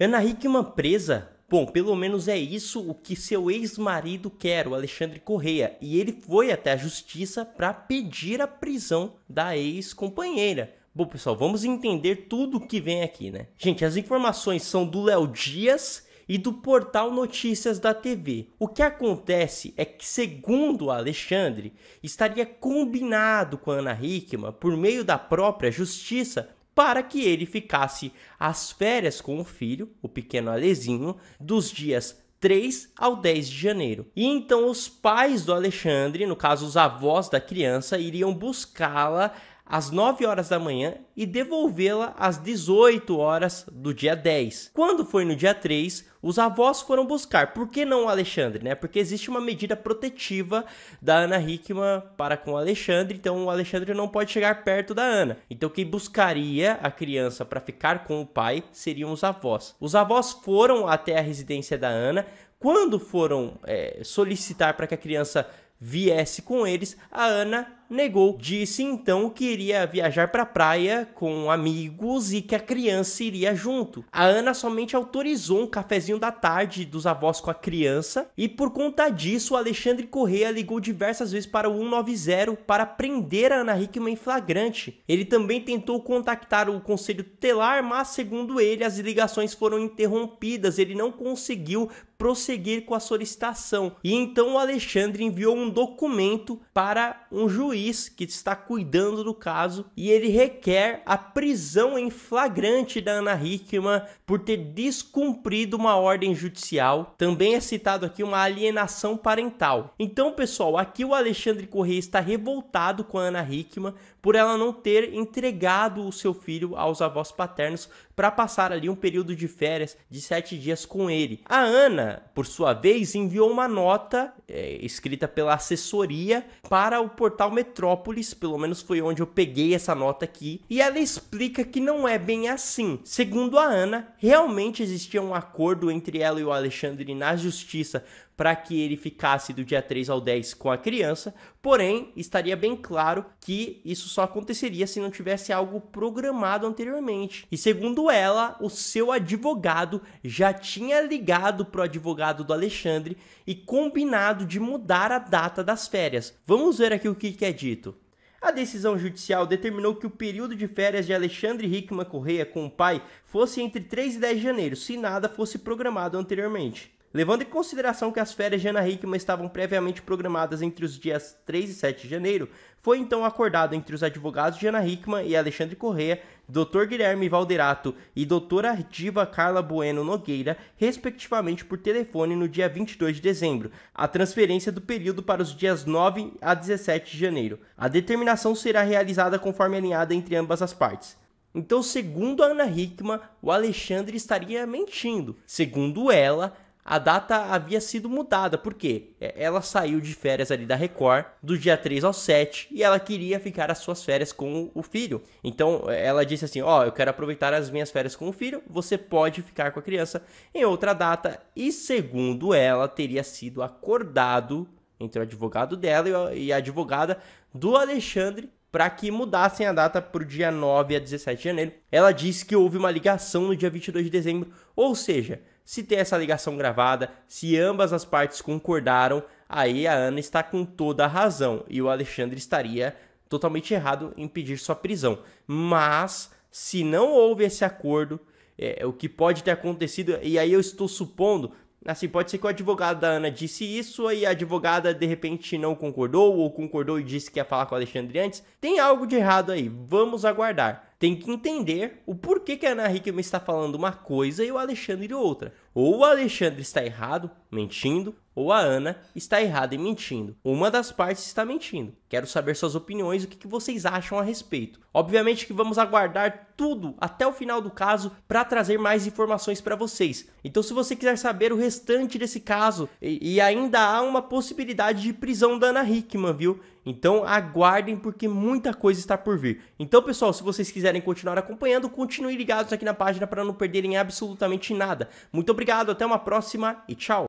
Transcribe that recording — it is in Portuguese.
Ana Hickman é presa? Bom, pelo menos é isso o que seu ex-marido quer, o Alexandre Correia, e ele foi até a justiça para pedir a prisão da ex-companheira. Bom, pessoal, vamos entender tudo o que vem aqui, né? Gente, as informações são do Léo Dias e do portal Notícias da TV. O que acontece é que, segundo Alexandre, estaria combinado com Ana Hickman, por meio da própria justiça, para que ele ficasse às férias com o filho, o pequeno Alezinho, dos dias 3 ao 10 de janeiro. E então os pais do Alexandre, no caso os avós da criança, iriam buscá-la às 9 horas da manhã e devolvê-la às 18 horas do dia 10. Quando foi no dia 3, os avós foram buscar. Por que não o Alexandre, né? Porque existe uma medida protetiva da Ana Hickman para com o Alexandre, então o Alexandre não pode chegar perto da Ana. Então quem buscaria a criança para ficar com o pai seriam os avós. Os avós foram até a residência da Ana. Quando foram é, solicitar para que a criança viesse com eles, a Ana negou. Disse então que iria viajar para a praia com amigos e que a criança iria junto. A Ana somente autorizou um cafezinho da tarde dos avós com a criança e por conta disso o Alexandre Correa ligou diversas vezes para o 190 para prender a Ana Hickman em flagrante. Ele também tentou contactar o conselho tutelar, mas segundo ele as ligações foram interrompidas, ele não conseguiu prosseguir com a solicitação. E então o Alexandre enviou um documento para um juiz juiz que está cuidando do caso e ele requer a prisão em flagrante da Ana Hickman por ter descumprido uma ordem judicial. Também é citado aqui uma alienação parental. Então, pessoal, aqui o Alexandre Corrêa está revoltado com a Ana Hickman por ela não ter entregado o seu filho aos avós paternos para passar ali um período de férias de sete dias com ele. A Ana, por sua vez, enviou uma nota é, escrita pela assessoria para o portal Metrópolis Metrópolis, pelo menos foi onde eu peguei essa nota aqui, e ela explica que não é bem assim. Segundo a Ana, realmente existia um acordo entre ela e o Alexandre na justiça para que ele ficasse do dia 3 ao 10 com a criança, porém estaria bem claro que isso só aconteceria se não tivesse algo programado anteriormente. E segundo ela, o seu advogado já tinha ligado pro advogado do Alexandre e combinado de mudar a data das férias. Vamos ver aqui o que, que é dito. A decisão judicial determinou que o período de férias de Alexandre Hickman Correia com o pai fosse entre 3 e 10 de janeiro, se nada fosse programado anteriormente. Levando em consideração que as férias de Ana Hickman estavam previamente programadas entre os dias 3 e 7 de janeiro, foi então acordado entre os advogados de Ana Hickman e Alexandre Correa, Dr. Guilherme Valderato e doutora diva Carla Bueno Nogueira, respectivamente por telefone no dia 22 de dezembro, a transferência do período para os dias 9 a 17 de janeiro. A determinação será realizada conforme alinhada entre ambas as partes. Então, segundo a Ana Hickman, o Alexandre estaria mentindo. Segundo ela, a data havia sido mudada, porque é, ela saiu de férias ali da Record do dia 3 ao 7 e ela queria ficar as suas férias com o filho. Então é, ela disse assim: Ó, oh, eu quero aproveitar as minhas férias com o filho, você pode ficar com a criança em outra data. E segundo ela, teria sido acordado entre o advogado dela e a advogada do Alexandre para que mudassem a data para o dia 9 a 17 de janeiro. Ela disse que houve uma ligação no dia 22 de dezembro, ou seja, se tem essa ligação gravada, se ambas as partes concordaram, aí a Ana está com toda a razão e o Alexandre estaria totalmente errado em pedir sua prisão. Mas se não houve esse acordo, é, o que pode ter acontecido, e aí eu estou supondo, Assim, pode ser que o advogado da Ana disse isso e a advogada de repente não concordou ou concordou e disse que ia falar com o Alexandre antes. Tem algo de errado aí, vamos aguardar tem que entender o porquê que a Ana Hickman está falando uma coisa e o Alexandre outra. Ou o Alexandre está errado, mentindo, ou a Ana está errada e mentindo. Uma das partes está mentindo. Quero saber suas opiniões, o que, que vocês acham a respeito. Obviamente que vamos aguardar tudo até o final do caso para trazer mais informações para vocês. Então, se você quiser saber o restante desse caso, e, e ainda há uma possibilidade de prisão da Ana Hickman, viu? Então aguardem porque muita coisa está por vir. Então, pessoal, se vocês quiserem continuar acompanhando, continuem ligados aqui na página para não perderem absolutamente nada. Muito obrigado, até uma próxima e tchau!